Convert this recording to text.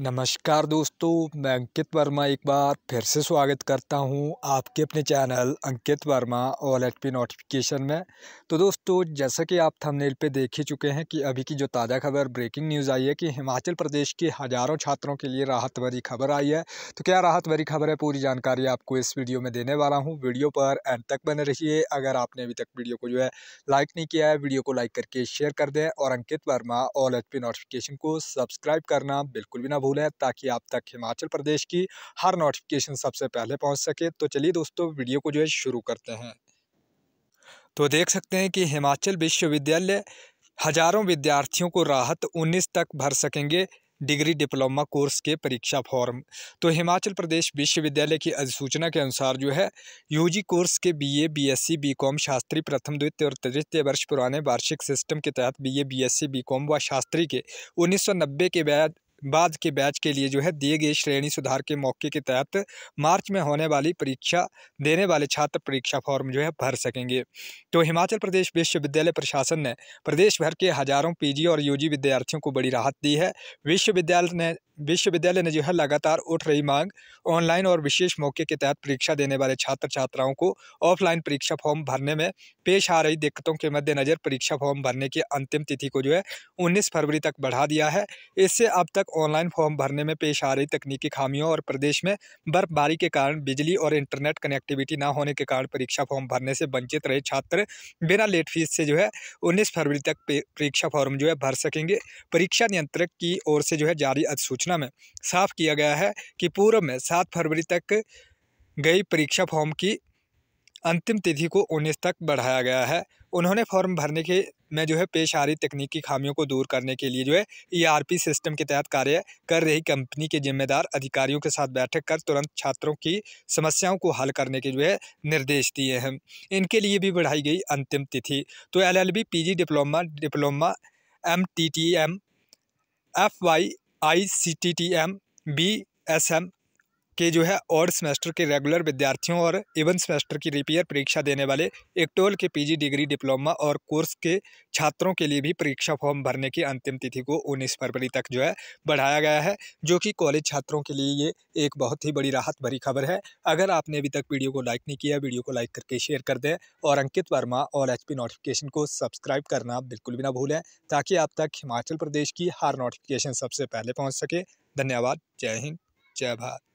नमस्कार दोस्तों मैं अंकित वर्मा एक बार फिर से स्वागत करता हूं आपके अपने channel Ankit Verma all at P notification में तो दोस्तों जैसा कि आप थंबनेल पे देख ही चुके हैं कि अभी की जो ताज़ा खबर ब्रेकिंग न्यूज़ आई है कि हिमाचल प्रदेश के हज़ारों छात्रों के लिए राहत भरी खबर आई है तो क्या राहत भरी खबर है पूरी जानकारी आपको इस वीडियो में देने वाला हूँ वीडियो पर एंड तक बने रहिए अगर आपने अभी तक वीडियो को जो है लाइक नहीं किया है वीडियो को लाइक करके शेयर कर दें और Ankit Verma all H notification को सब्सक्राइब करना बिल्कुल भी ना भूलें ताकि आप तक हिमाचल प्रदेश की हर नोटिफिकेशन सबसे पहले पहुँच सके तो चलिए दोस्तों वीडियो को जो है शुरू करते हैं तो देख सकते हैं कि हिमाचल विश्वविद्यालय हजारों विद्यार्थियों को राहत 19 तक भर सकेंगे डिग्री डिप्लोमा कोर्स के परीक्षा फॉर्म तो हिमाचल प्रदेश विश्वविद्यालय की अधिसूचना के अनुसार जो है यूजी कोर्स के बीए बीएससी बीकॉम शास्त्री प्रथम द्वितीय और तृतीय वर्ष पुराने वार्षिक सिस्टम के तहत बीए बीएससी बीकॉम व शास्त्री के 1990 के बाद बाद के बैच के लिए जो है दिए गए श्रेणी सुधार के मौके के तहत मार्च में होने वाली परीक्षा देने वाले छात्र परीक्षा फॉर्म जो है भर सकेंगे तो हिमाचल प्रदेश विश्वविद्यालय प्रशासन ने प्रदेश भर के हजारों पीजी और यूजी विद्यार्थियों को बड़ी राहत दी है विश्वविद्यालय ने विशे בדલેને જો હલાતાર ઉઠ રહી માંગ ઓનલાઈન ઓર વિશેષ મોક્ય કે તહત પરીક્ષા દેને વાલે છાત્ર છાત્રાઓ કો ઓફલાઈન પરીક્ષા ફોર્મ ભરને મેં પેષ આ રહી દિક્કતો કે મધ્ય નજર પરીક્ષા ફોર્મ ભરને કે અંતિમ તિથી કો જો હે 19 ફેબ્રુઆરી તક બઢા દિયા હે ઇસે અબ તક ઓનલાઈન ફોર્મ ભરને મેં પેષ આ રહી તકનીકી ખામીઓ ઓર પ્રદેશ મેં બરફ બારી કે કારણ બિજલી ઓર ઇન્ટરનેટ કનેક્ટિવિટી ના હોને કે કારણ પરીક્ષા ફોર્મ ભરને સે બંચિત રહે છાત્ર મેરા લેટ ફીસ સે જો હે 19 ફેબ્રુઆરી તક પરીક્ષા ફોર્મ જો હે ભર સકेंगे પરીક્ષા નિયંત્રક કી ઓર સે જો હે જારી અસ अधिसूचना में साफ किया गया है कि पूर्व में सात फरवरी तक गई परीक्षा फॉर्म की अंतिम तिथि को उन्नीस तक बढ़ाया गया है उन्होंने फॉर्म भरने के में जो है पेश आ रही तकनीकी खामियों को दूर करने के लिए जो है ईआरपी e सिस्टम के तहत कार्य कर रही कंपनी के जिम्मेदार अधिकारियों के साथ बैठक कर तुरंत छात्रों की समस्याओं को हल करने के जो है निर्देश दिए हैं इनके लिए भी बढ़ाई गई अंतिम तिथि तो LLB PG diploma diploma M T T M F Y ICTTM, BSM, के जो है और सेमेस्टर के रेगुलर विद्यार्थियों और इवन सेमेस्टर की रिपेयर परीक्षा देने वाले एक्टोल के पीजी डिग्री डिप्लोमा और कोर्स के छात्रों के लिए भी परीक्षा फॉर्म भरने की अंतिम तिथि को 19 फरवरी तक जो है बढ़ाया गया है जो कि कॉलेज छात्रों के लिए ये एक बहुत ही बड़ी राहत भरी खबर है अगर आपने अभी तक वीडियो को लाइक नहीं किया वीडियो को लाइक करके शेयर कर दें और अंकित वर्मा और एच नोटिफिकेशन को सब्सक्राइब करना बिल्कुल भी ना भूलें ताकि आप तक हिमाचल प्रदेश की हर नोटिफिकेशन सबसे पहले पहुँच सके धन्यवाद जय हिंद जय भारत